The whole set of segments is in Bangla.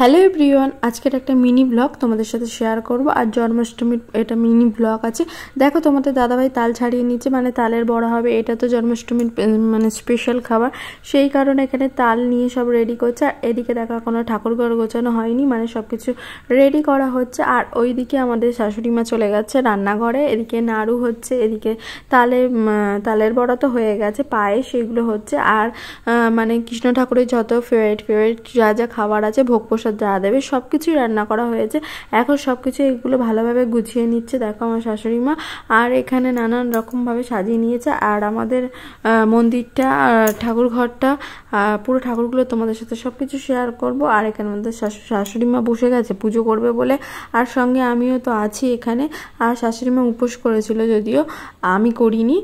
হ্যালো এভরিওয়ান আজকের একটা মিনি ব্লগ তোমাদের সাথে শেয়ার করব আর জন্মাষ্টমীর এটা মিনি ব্লগ আছে দেখো তোমাদের দাদাভাই তাল ছাড়িয়ে নিচ্ছে মানে তালের বড়া হবে এটা তো জন্মাষ্টমীর মানে স্পেশাল খাবার সেই কারণে এখানে তাল নিয়ে সব রেডি করছে আর এদিকে দেখো কোনো ঠাকুরঘর গোছানো হয়নি মানে সব কিছু রেডি করা হচ্ছে আর ওইদিকে আমাদের শাশুড়ি মা চলে গেছে রান্নাঘরে এদিকে নাড়ু হচ্ছে এদিকে তালে তালের বড়া তো হয়ে গেছে পায়ে সেগুলো হচ্ছে আর মানে কৃষ্ণ ঠাকুরের যত ফেভারিট ফেভারিট যা যা খাবার আছে ভোগ প্রসাদ মশলা যা দেবে সব কিছুই রান্না করা হয়েছে এখন সব কিছু এগুলো ভালোভাবে গুছিয়ে নিচ্ছে দেখো আমার শাশুড়ি মা আর এখানে নানান রকমভাবে সাজিয়ে নিয়েছে আর আমাদের মন্দিরটা ঠাকুর ঘরটা পুরো ঠাকুরগুলো তোমাদের সাথে সব কিছু শেয়ার করব আর এখানে আমাদের শাশুড়ি মা বসে গেছে পুজো করবে বলে আর সঙ্গে আমিও তো আছি এখানে আর শাশুড়ি মা উপোস করেছিল যদিও আমি করিনি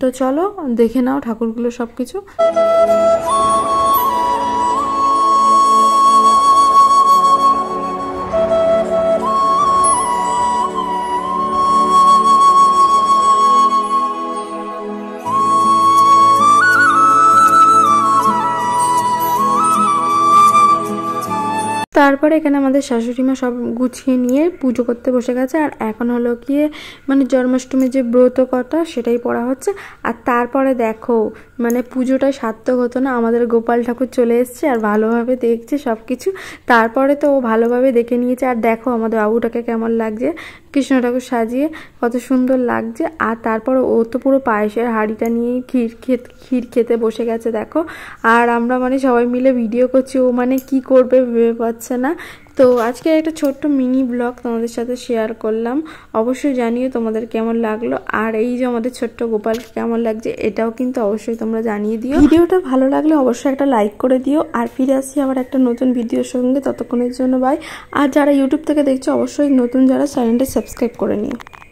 তো চলো দেখে নাও ঠাকুরগুলো সব কিছু তারপরে এখানে আমাদের শাশুড়ি মা সব গুছিয়ে নিয়ে পুজো করতে বসে গেছে আর এখন হলো গিয়ে মানে জন্মাষ্টমীর যে ব্রত কথা সেটাই পড়া হচ্ছে আর তারপরে দেখো মানে পুজোটা সার্থক হতো না আমাদের গোপাল ঠাকুর চলে এসছে আর ভালোভাবে দেখছে সব কিছু তারপরে তো ও ভালোভাবে দেখে নিয়েছে আর দেখো আমাদের বাবুটাকে কেমন লাগছে কৃষ্ণ ঠাকুর সাজিয়ে কত সুন্দর লাগছে আর তারপর ও তো পুরো পায়েসের হাঁড়িটা নিয়ে ক্ষীর খেত ক্ষীর খেতে বসে গেছে দেখো আর আমরা মানে সবাই মিলে ভিডিও করছি ও মানে কি করবে ভেবে পাচ্ছে না তো আজকে একটা ছোট্ট মিনি ব্লগ তোমাদের সাথে শেয়ার করলাম অবশ্যই জানিও তোমাদের কেমন লাগলো আর এই যে আমাদের ছোট্ট গোপাল কেমন লাগছে এটাও কিন্তু অবশ্যই তোমরা জানিয়ে দিও ভিডিওটা ভালো লাগলে অবশ্যই একটা লাইক করে দিও আর ফিরে আসি আবার একটা নতুন ভিডিওর সঙ্গে ততক্ষণের জন্য বাই আর যারা ইউটিউব থেকে দেখছো অবশ্যই নতুন যারা চ্যানেলটা সাবস্ক্রাইব করে নিও